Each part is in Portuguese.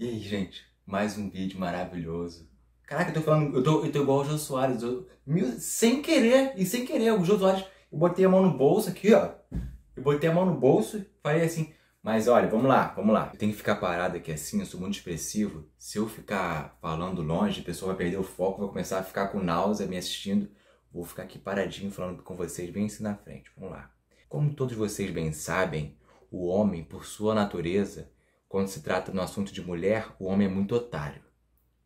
E aí, gente, mais um vídeo maravilhoso. Caraca, eu tô falando, eu tô, eu tô igual o Jô Soares, eu, sem querer, e sem querer, o Jô Soares, eu botei a mão no bolso aqui, ó. Eu botei a mão no bolso e falei assim, mas olha, vamos lá, vamos lá. Eu tenho que ficar parado aqui assim, eu sou muito expressivo. Se eu ficar falando longe, a pessoa vai perder o foco, vai começar a ficar com náusea me assistindo. Vou ficar aqui paradinho falando com vocês bem assim na frente, vamos lá. Como todos vocês bem sabem, o homem, por sua natureza, quando se trata no assunto de mulher, o homem é muito otário.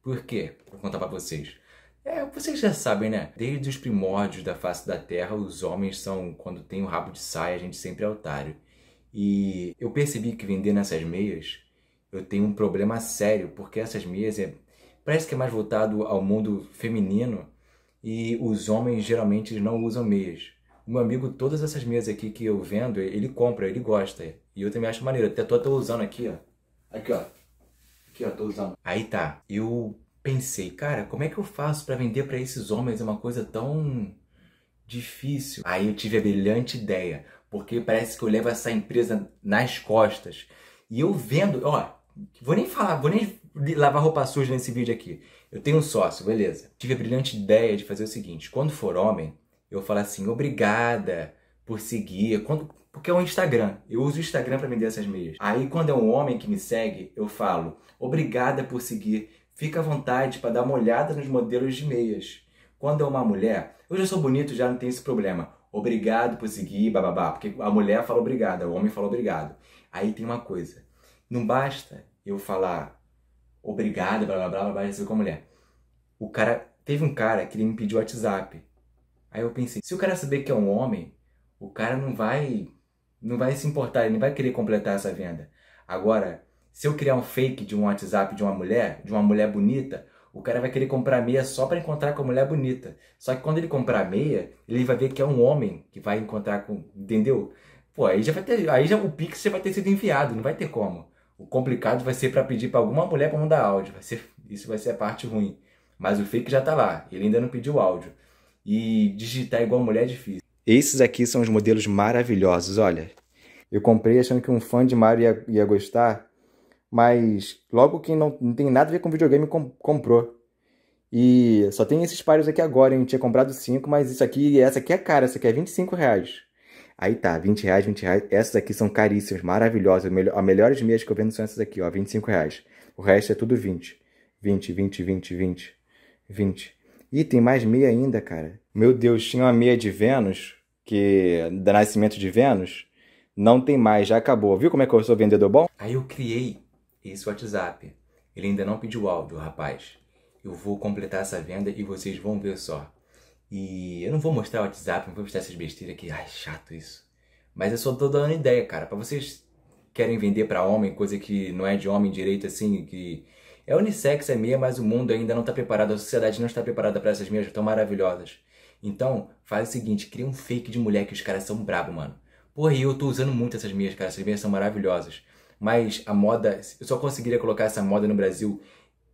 Por quê? Vou contar para vocês. É, vocês já sabem, né? Desde os primórdios da face da Terra, os homens são, quando tem o rabo de saia, a gente sempre é otário. E eu percebi que vender essas meias, eu tenho um problema sério, porque essas meias é, parece que é mais voltado ao mundo feminino e os homens geralmente não usam meias. O meu amigo, todas essas meias aqui que eu vendo, ele compra, ele gosta. E eu também acho maneiro. Até tô, tô usando aqui, ó. Aqui, ó. Aqui, ó, tô usando. Aí tá. Eu pensei, cara, como é que eu faço para vender para esses homens uma coisa tão difícil? Aí eu tive a brilhante ideia, porque parece que eu levo essa empresa nas costas. E eu vendo, ó, vou nem falar, vou nem lavar roupa suja nesse vídeo aqui. Eu tenho um sócio, beleza. Tive a brilhante ideia de fazer o seguinte: quando for homem, eu falo assim, obrigada por seguir. Quando, porque é o Instagram. Eu uso o Instagram para vender essas meias. Aí quando é um homem que me segue, eu falo: "Obrigada por seguir. Fica à vontade para dar uma olhada nos modelos de meias." Quando é uma mulher, eu já sou bonito, já não tem esse problema. Obrigado por seguir, bababá, porque a mulher fala obrigada, o homem fala obrigado. Aí tem uma coisa. Não basta eu falar obrigado, blá blá blá, blá, blá isso com a mulher. O cara teve um cara que ele me pediu WhatsApp. Aí eu pensei, se o cara saber que é um homem, o cara não vai não vai se importar, ele não vai querer completar essa venda. Agora, se eu criar um fake de um WhatsApp de uma mulher, de uma mulher bonita, o cara vai querer comprar meia só para encontrar com a mulher bonita. Só que quando ele comprar meia, ele vai ver que é um homem que vai encontrar com, entendeu? Pô, aí já vai ter, aí já o pix já vai ter sido enviado, não vai ter como. O complicado vai ser para pedir para alguma mulher para mandar áudio, vai ser, isso vai ser a parte ruim. Mas o fake já tá lá, ele ainda não pediu áudio. E digitar igual mulher é difícil. Esses aqui são os modelos maravilhosos, olha. Eu comprei achando que um fã de Mario ia, ia gostar, mas logo quem não, não, tem nada a ver com videogame comp comprou. E só tem esses pares aqui agora, hein? Eu tinha comprado cinco, mas isso aqui, essa aqui é cara, essa aqui é 25 reais. Aí tá, 20 reais, 20 reais. Essas aqui são caríssimas, maravilhosas. As melhores meias que eu vendo são essas aqui, ó, 25 reais. O resto é tudo 20. 20, 20, 20, 20, 20. Ih, tem mais meia ainda, cara. Meu Deus, tinha uma meia de Vênus, que. da Nascimento de Vênus. Não tem mais, já acabou. Viu como é que eu sou vendedor bom? Aí eu criei esse WhatsApp. Ele ainda não pediu áudio, rapaz. Eu vou completar essa venda e vocês vão ver só. E eu não vou mostrar o WhatsApp, não vou mostrar essas besteiras aqui. Ai, chato isso. Mas eu só tô dando ideia, cara. Pra vocês querem vender para homem coisa que não é de homem direito, assim, que é unissex, é meia, mas o mundo ainda não está preparado, a sociedade não está preparada para essas meias tão maravilhosas. Então, faz o seguinte, cria um fake de mulher que os caras são brabo, mano. Porra, eu tô usando muito essas meias, cara, essas meias são maravilhosas. Mas a moda, eu só conseguiria colocar essa moda no Brasil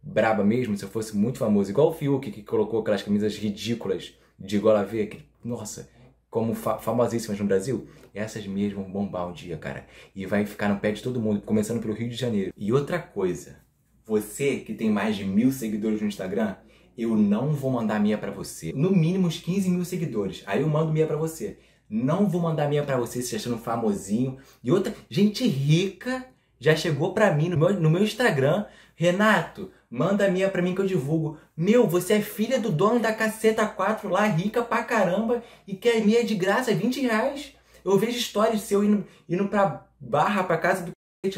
braba mesmo se eu fosse muito famoso. Igual o Fiuk, que colocou aquelas camisas ridículas de gola V, que, nossa, como fa famosíssimas no Brasil, essas meias vão bombar um dia, cara. E vai ficar no pé de todo mundo, começando pelo Rio de Janeiro. E outra coisa, você que tem mais de mil seguidores no Instagram, eu não vou mandar minha para você. No mínimo uns 15 mil seguidores. Aí eu mando minha para você. Não vou mandar minha para você se achando famosinho. E outra, gente rica já chegou para mim no meu, no meu Instagram. Renato, manda minha para mim que eu divulgo. Meu, você é filha do dono da caceta 4 lá, rica pra caramba, e quer minha é de graça, 20 reais. Eu vejo histórias seu indo, indo pra barra, pra casa do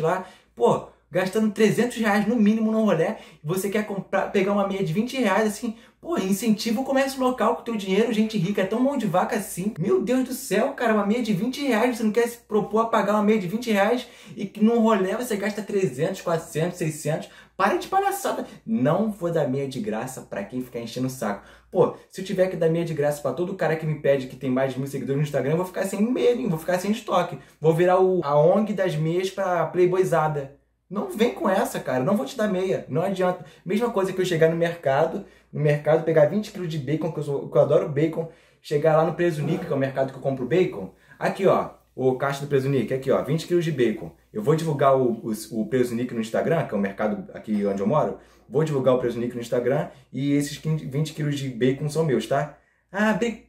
lá. Pô, gastando 300 reais no mínimo no rolê, você quer comprar, pegar uma meia de 20 reais, assim, pô, incentiva o comércio local com teu dinheiro, gente rica, é tão mão de vaca assim. Meu Deus do céu, cara, uma meia de 20 reais, você não quer se propor a pagar uma meia de 20 reais e que num rolê você gasta 300, 400, 600. Para de palhaçada. Não vou dar meia de graça para quem ficar enchendo o saco. Pô, se eu tiver que dar meia de graça para todo cara que me pede que tem mais de mil seguidores no Instagram, eu vou ficar sem meia, vou ficar sem estoque. Vou virar o, a ONG das meias pra playboyzada. Não vem com essa, cara. Não vou te dar meia. Não adianta. Mesma coisa que eu chegar no mercado, no mercado pegar 20 kg de bacon, que eu, sou, que eu adoro bacon, chegar lá no Presunic, que é o mercado que eu compro bacon. Aqui, ó, o caixa do Presunic, aqui, ó, 20 kg de bacon. Eu vou divulgar o, o, o Presunic no Instagram, que é o mercado aqui onde eu moro. Vou divulgar o Presunic no Instagram e esses 20 kg de bacon são meus, tá? Ah, bacon.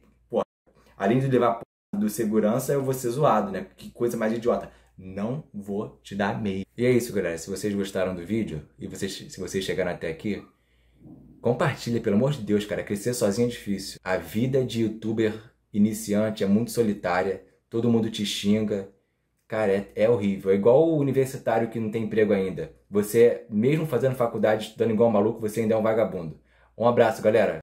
além de levar do segurança, eu vou ser zoado, né? Que coisa mais idiota não vou te dar meio. E é isso, galera. Se vocês gostaram do vídeo e vocês, se vocês chegaram até aqui, compartilha, pelo amor de Deus, cara. Crescer sozinho é difícil. A vida de youtuber iniciante é muito solitária. Todo mundo te xinga. Cara, é, é horrível. É igual o universitário que não tem emprego ainda. Você, mesmo fazendo faculdade, estudando igual um maluco, você ainda é um vagabundo. Um abraço, galera.